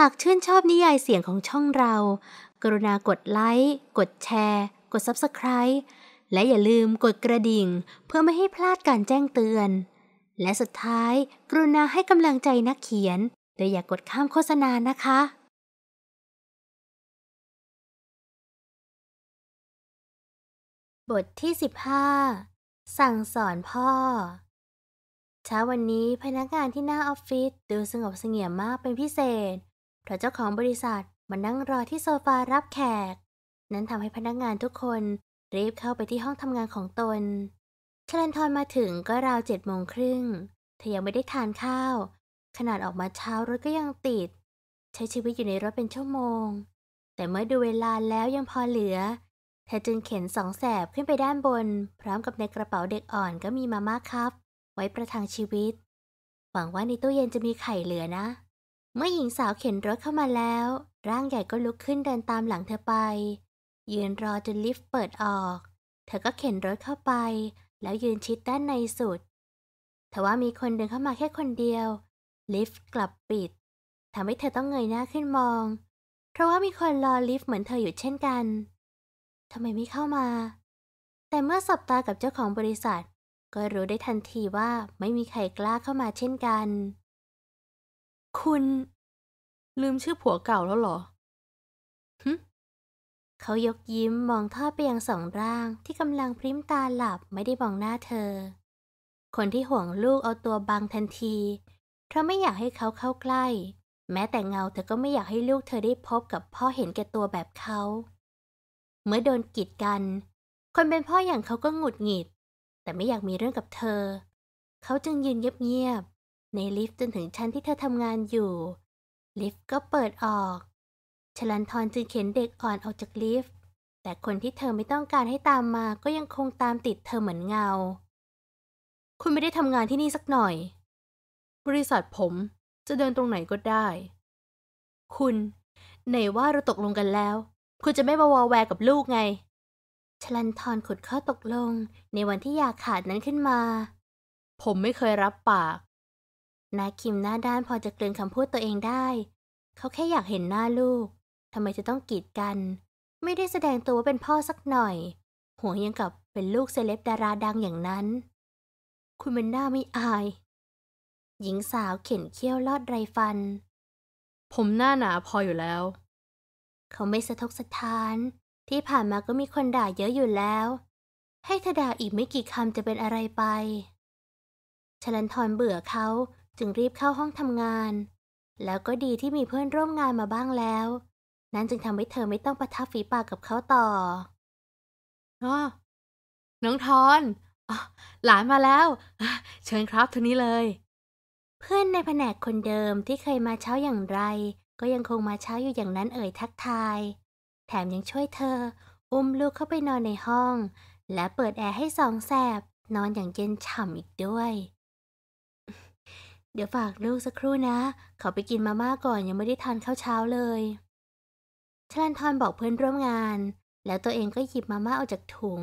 หากชื่นชอบนิยายเสียงของช่องเรา กรุณากดไลค์ กดแชร์ กด Subscribe และอย่าลืมกดกระดิ่ง เพื่อไม่ให้พลาดการแจ้งเตือน และสุดท้ายกรุณาให้กำลังใจนักเขียนโดยอย่ากกดข้ามโฆษณานะคะ บทที่ 15 สั่งสอนพ่อ เช้าวันนี้พนักงานที่หน้าออฟฟิศดูสงบเสงี่ยมมากเป็นพิเศษถพราะเจ้าของบริษัทมานั่งรอที่โซฟารับแขก นั้นทำให้พนักงานทุกคนรีบเข้าไปที่ห้องทำงานของตนชลันทนมาถึงก็ราวเจ็ดโมงครึ่งเธอยังไม่ได้ทานข้าว ขนาดออกมาเช้ารถก็ยังติด ใช้ชีวิตอยู่ในรถเป็นชั่วโมง แต่เมื่อดูเวลาแล้วยังพอเหลือเธอจึงเข็นสองแสบขึ้นไปด้านบน พร้อมกับในกระเป๋าเด็กอ่อนก็มีมาม่าครับ ไว้ประทังชีวิตหวังว่าในตู้เย็นจะมีไข่เหลือนะเมื่อหญิงสาวเข็นรถเข้ามาแล้ว ร่างใหญ่ก็ลุกขึ้นเดินตามหลังเธอไป ยืนรอจนลิฟต์เปิดออก เธอก็เข็นรถเข้าไป แล้วยืนชิดด้านในสุดแต่ว่ามีคนเดินเข้ามาแค่คนเดียว ลิฟต์กลับปิดทำให้เธอต้องเงยหน้าขึ้นมอง เพราะว่ามีคนรอลิฟต์เหมือนเธออยู่เช่นกันทำไมไม่เข้ามา แต่เมื่อสบตากับเจ้าของบริษัท ก็รู้ได้ทันทีว่าไม่มีใครกล้าเข้ามาเช่นกันคุณลืมชื่อผัวเก่าแล้วเหรอหึเขายกยิ้มมองทอดไปยังสองร่างที่กำลังพริ้มตาหลับไม่ได้มองหน้าเธอ คนที่ห่วงลูกเอาตัวบังทันที เพราะไม่อยากให้เขาเข้าใกล้ แม้แต่เงา เธอก็ไม่อยากให้ลูกเธอได้พบกับพ่อเห็นแก่ตัวแบบเขา เมื่อโดนกีดกัน คนเป็นพ่ออย่างเขาก็หงุดหงิด แต่ไม่อยากมีเรื่องกับเธอ เขาจึงยืนเงียบในลิฟต์จนถึงชั้นที่เธอทำงานอยู่ ลิฟต์ก็เปิดออกชลันทรจึงเข็นเด็กอ่อนออกจากลิฟต์แต่คนที่เธอไม่ต้องการให้ตามมาก็ยังคงตามติดเธอเหมือนเงา คุณไม่ได้ทำงานที่นี่สักหน่อย บริษัทผมจะเดินตรงไหนก็ได้ คุณ ไหนว่าเราตกลงกันแล้ว คุณจะไม่มาวอแวร์กับลูกไงชลันทรขุดข้อตกลง ในวันที่อยากขาดนั้นขึ้นมา ผมไม่เคยรับปากนาคิมหน้าด้านพอจะเกลืนคำพูดตัวเองได้ เขาแค่อยากเห็นหน้าลูก ทำไมจะต้องกีดกัน ไม่ได้แสดงตัวว่าเป็นพ่อสักหน่อย หัวยังกับเป็นลูกเซเลบดาราดังอย่างนั้น คุณมันหน้าไม่อาย หญิงสาวเข็นเขี้ยวลอดไรฟัน ผมหน้าหนาพออยู่แล้ว เขาไม่สะทกสะท้านที่ผ่านมาก็มีคนด่าเยอะอยู่แล้ว ให้เธอด่าอีกไม่กี่คำจะเป็นอะไรไปชลันทรเบื่อเขาจึงรีบเข้าห้องทำงาน แล้วก็ดีที่มีเพื่อนร่วมงานมาบ้างแล้ว นั้นจึงทำให้เธอไม่ต้องประทับฝีปากกับเขาต่ออ๋อน้องทอนอหลานมาแล้ว เชิญครับทุนนี้เลย เพื่อนในแผนกคนเดิมที่เคยมาเช้าอย่างไร ก็ยังคงมาเช้าอยู่อย่างนั้นเอ่ยทักทาย แถมยังช่วยเธอ อุ้มลูกเข้าไปนอนในห้อง และเปิดแอร์ให้สองแสบนอนอย่างเย็นฉ่ำอีกด้วยเดี๋ยวฝากลูกสักครู่นะ เขาไปกินมาม่าก่อนยังไม่ได้ทานข้าวเช้าเลยชลันทรบอกเพื่อนร่วมงาน แล้วตัวเองก็หยิบมาม่าออกจากถุง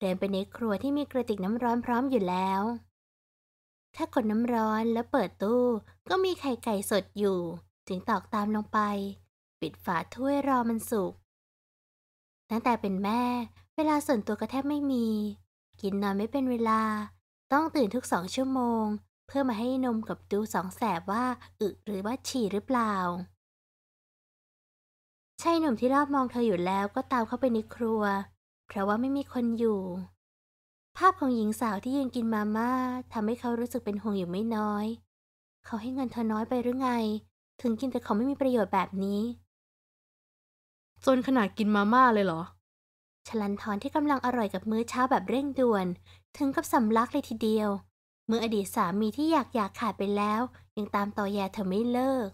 เดินไปในครัวที่มีกระติกน้ำร้อนพร้อมอยู่แล้ว ถ้ากดน้ำร้อนแล้วเปิดตู้ก็มีไข่ไก่สดอยู่ จึงตอกตามลงไป ปิดฝาถ้วยรอมันสุก ตั้งแต่เป็นแม่ เวลาส่วนตัวก็แทบไม่มี กินนอนไม่เป็นเวลา ต้องตื่นทุกสองชั่วโมงเพื่อมาให้นมกับดูสองแสบว่า อึหรือว่าฉี่หรือเปล่าชายหนุ่มที่รอบมองเธออยู่แล้วก็ตามเข้าไปในครัว เพราะว่าไม่มีคนอยู่ ภาพของหญิงสาวที่ยืนกินมาม่าทำให้เขารู้สึกเป็นห่วงอยู่ไม่น้อย เขาให้เงินเธอน้อยไปหรือไง ถึงกินแต่ของไม่มีประโยชน์แบบนี้จนขนาดกินมาม่าเลยเหรอฉลันทอนที่กำลังอร่อยกับมื้อเช้าแบบเร่งด่วน ถึงกับสำลักเลยทีเดียวเมื่ออดีตสามีที่อยากอยากขาดไปแล้ว ยังตามต่อแยเธอไม่เลิก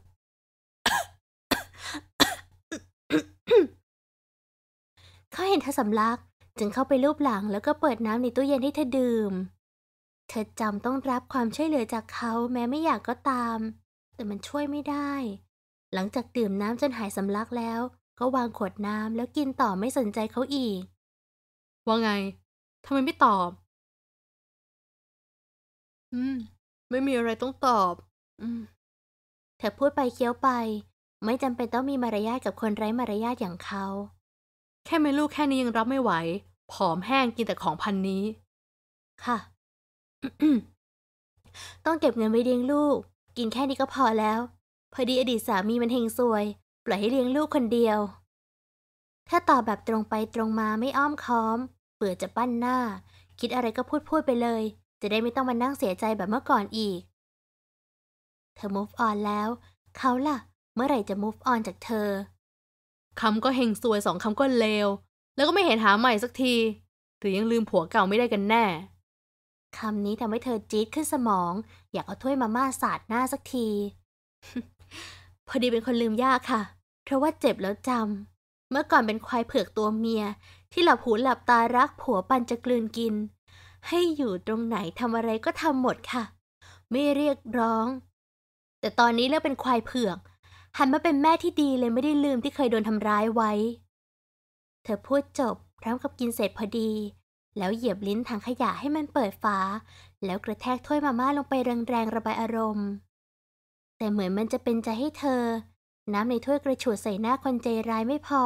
เขาเห็นเธอสำลัก จึงเข้าไปรูปหลังแล้วก็เปิดน้ำในตู้เย็นให้เธอดื่ม เธอจำต้องรับความช่วยเหลือจากเขา แม้ไม่อยากก็ตาม แต่มันช่วยไม่ได้ หลังจากดื่มน้ำจนหายสำลักแล้ว ก็วางขวดน้ำแล้วกินต่อไม่สนใจเขาอีก ว่าไงทำไมไม่ตอบอืมไม่มีอะไรต้องตอบ อืมเธอพูดไปเคี้ยวไป ไม่จำเป็นต้องมีมารยาทกับคนไร้มารยาทอย่างเขาแค่ไม่ลูกแค่นี้ยังรับไม่ไหว ผอมแห้งกินแต่ของพันนี้ ค่ะต้องเก็บเงินไว้เลี้ยงลูก กินแค่นี้ก็พอแล้ว พอดีอดีตสามีมันเฮงซวยปล่อยให้เลี้ยงลูกคนเดียว ถ้าตอบแบบตรงไปตรงมาไม่อ้อมค้อมเบื่อจะปั้นหน้า คิดอะไรก็พูดพูดไปเลยจะได้ไม่ต้องมานั่งเสียใจแบบเมื่อก่อนอีก เธอ move on แล้ว เขาล่ะ เมื่อไหร่จะ move on จากเธอ คำก็เฮงซวยสองคำก็เลว แล้วก็ไม่เห็นหาใหม่สักที หรือยังลืมผัวเก่าไม่ได้กันแน่ คำนี้ทำให้เธอจี๊ดขึ้นสมอง อยากเอาถ้วยมาม่าสาดหน้าสักที พอดีเป็นคนลืมยากค่ะ เพราะว่าเจ็บแล้วจำ เมื่อก่อนเป็นควายเผือกตัวเมีย ที่หลับหูหลับตารักผัวปันจะกลืนกินให้อยู่ตรงไหนทำอะไรก็ทำหมดค่ะ ไม่เรียกร้อง แต่ตอนนี้เลือกเป็นควายเผือก หันมาเป็นแม่ที่ดีเลยไม่ได้ลืมที่เคยโดนทำร้ายไว้ เธอพูดจบ พร้อมกับกินเสร็จพอดี แล้วเหยียบลิ้นถังขยะให้มันเปิดฝาแล้วกระแทกถ้วยมาม่าลงไปแรงๆระบายอารมณ์ แต่เหมือนมันจะเป็นใจให้เธอ น้ำในถ้วยกระฉูดใส่หน้าคนใจร้ายไม่พอ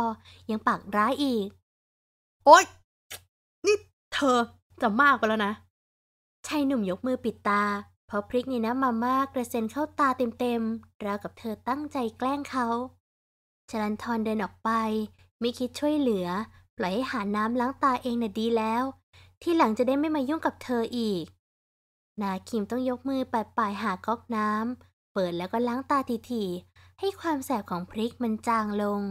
ยังปากร้ายอีกโอ๊ยนี่เธอจะมากไปแล้วนะชายหนุ่มยกมือปิดตา เพราะพริกในน้ำมาม่ากระเซ็นเข้าตาเต็มๆ ราวกับเธอตั้งใจแกล้งเขาชลันทรเดินออกไป ไม่คิดช่วยเหลือ ปล่อยให้หาน้ำล้างตาเองน่ะดีแล้ว ที่หลังจะได้ไม่มายุ่งกับเธออีก นาคิมต้องยกมือปัดป่ายหาก๊อกน้ำเปิดแล้วก็ล้างตาที ๆ ให้ความแสบของพริกมันจางลง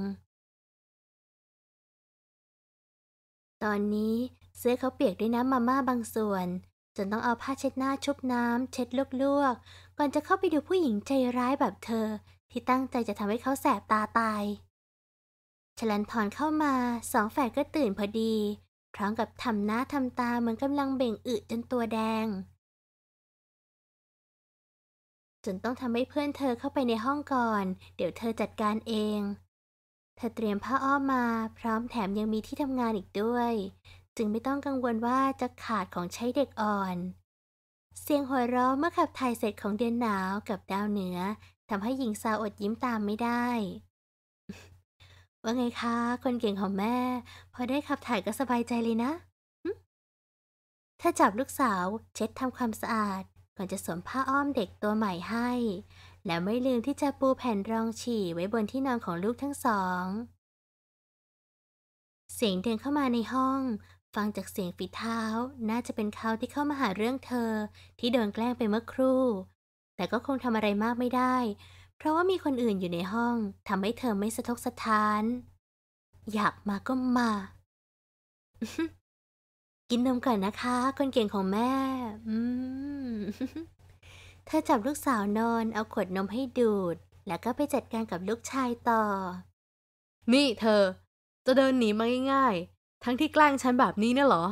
ตอนนี้เสื้อเขาเปียกด้วยน้ำมาม่าบางส่วน จนต้องเอาผ้าเช็ดหน้าชุบน้ำเช็ดลวกๆก่อนจะเข้าไปดูผู้หญิงใจร้ายแบบเธอ ที่ตั้งใจจะทำให้เขาแสบตาตายชลันทอนเข้ามาสองแฝดก็ตื่นพอดีพร้อมกับทำหน้าทำตาเหมือนกำลังเบ่งอึจนตัวแดง จนต้องทำให้เพื่อนเธอเข้าไปในห้องก่อน เดี๋ยวเธอจัดการเอง เธอเตรียมผ้าอ้อมมาพร้อมแถมยังมีที่ทำงานอีกด้วยจึงไม่ต้องกังวลว่าจะขาดของใช้เด็กอ่อน เสียงหัวเราะเมื่อขับถ่ายเสร็จของเดือนหนาวกับดาวเหนือทำให้หญิงสาวอดยิ้มตามไม่ได้ ว่าไงคะคนเก่งของแม่ พอได้ขับถ่ายก็สบายใจเลยนะ ถ้าจับลูกสาว เช็ดทำความสะอาด ก่อนจะสวมผ้าอ้อมเด็กตัวใหม่ให้ แล้วไม่ลืมที่จะปูแผ่นรองฉี่ไว้บนที่นอนของลูกทั้งสอง เสียงเดินเข้ามาในห้องฟังจากเสียงฝีเท้าน่าจะเป็นเขาที่เข้ามาหาเรื่องเธอ ที่โดนแกล้งไปเมื่อครู่ แต่ก็คงทำอะไรมากไม่ได้ เพราะว่ามีคนอื่นอยู่ในห้องทำให้เธอไม่สะทกสะท้าน อยากมาก็มากินนมก่อนนะคะ คนเก่งของแม่เธอจับลูกสาวนอน เอาขวดนมให้ดูด แล้วก็ไปจัดการกับลูกชายต่อนี่เธอ จะเดินหนีมาง่ายทั้งที่แกล้งฉันแบบนี้เนี่ยหรอ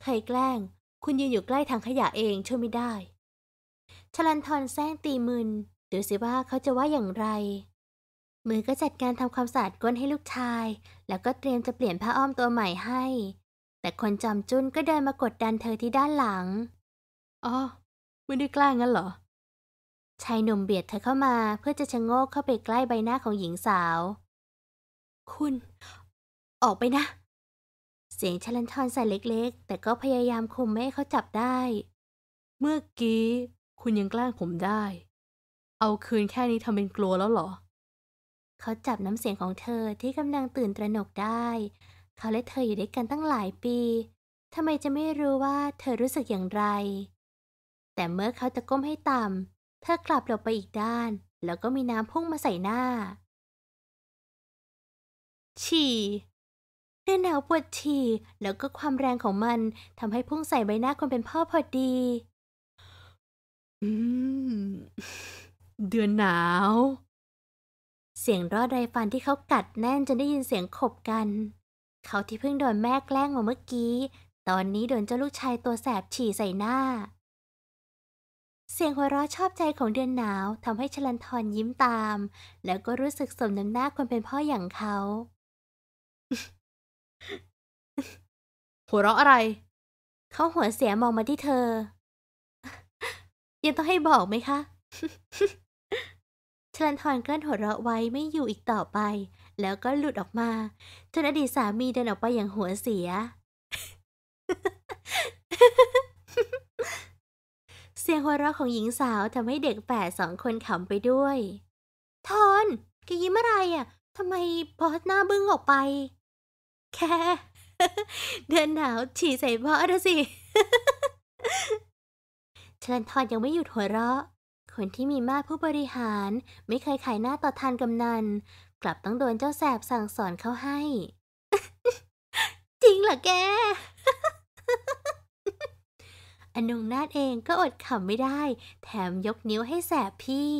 ใครแกล้ง คุณยืนอยู่ใกล้ทางขยะเองช่วยไม่ได้ ชลันทนแซงตีมืนดูสิว่าเขาจะว่าอย่างไร มือก็จัดการทำความสะอาดก้นให้ลูกชาย แล้วก็เตรียมจะเปลี่ยนผ้าอ้อมตัวใหม่ให้ แต่คนจอมจุนก็เดินมากดดันเธอที่ด้านหลัง อ๋อ ไม่ได้แกล้งงั้นเหรอ ชายหนุ่มเบียดเธอเข้ามาเพื่อจะชะโงกเข้าไปใกล้ใบหน้าของหญิงสาว คุณ ออกไปนะเสียงชลันทอนใส่เล็กๆ แต่ก็พยายามคุมไม่ให้เขาจับได้ เมื่อกี้ คุณยังแกล้งผมได้ เอาคืนแค่นี้ทำเป็นกลัวแล้วเหรอเขาจับน้ำเสียงของเธอที่กำลังตื่นตระหนกได้ เขาและเธออยู่ด้วยกันตั้งหลายปีทำไมจะไม่รู้ว่าเธอรู้สึกอย่างไร แต่เมื่อเขาจะก้มให้ต่ำเธอกลับหลบไปอีกด้านแล้วก็มีน้ำพุ่งมาใส่หน้าฉี่ในหนาวปวดฉี่แล้วก็ความแรงของมันทำให้พุ่งใส่ใบหน้าคนเป็นพ่อพอดี อืมเดือนหนาว เสียงรอดไรฟันที่เขากัดแน่นจนได้ยินเสียงขบกัน เขาที่เพิ่งโดนแม่แกล้งมาเมื่อกี้ ตอนนี้โดนเจ้าลูกชายตัวแสบฉี่ใส่หน้า เสียงหัวเราะชอบใจของเดือนหนาวทำให้ชลันทรยิ้มตาม แล้วก็รู้สึกสมน้ำหน้าคนเป็นพ่ออย่างเขาหัวเราะอะไร เขาหัวเสียมองมาที่เธอ ยังต้องให้บอกไหมคะชลันทนกลั้นหัวเราะไว้ไม่อยู่อีกต่อไป แล้วก็หลุดออกมาจนอดีตสามีเดินออกไปอย่างหัวเสีย เสียงหัวเราะของหญิงสาวทำให้เด็กแปดสองคนขำไปด้วย ทอนแกยิ้มอะไรอ่ะทำไมพอสหน้าบึ้งออกไป แค่เดือนหนาว ฉี่ใส่พ่อนะสิชันทรยังไม่หยุดหัวเราะ คนที่มีมากผู้บริหาร ไม่เคยขายหน้าต่อทานกำนัน กลับต้องโดนเจ้าแสบสั่งสอนเขาให้ จริงเหรอแกอนงนาดเองก็อดขำไม่ได้ แถมยกนิ้วให้แสบพี่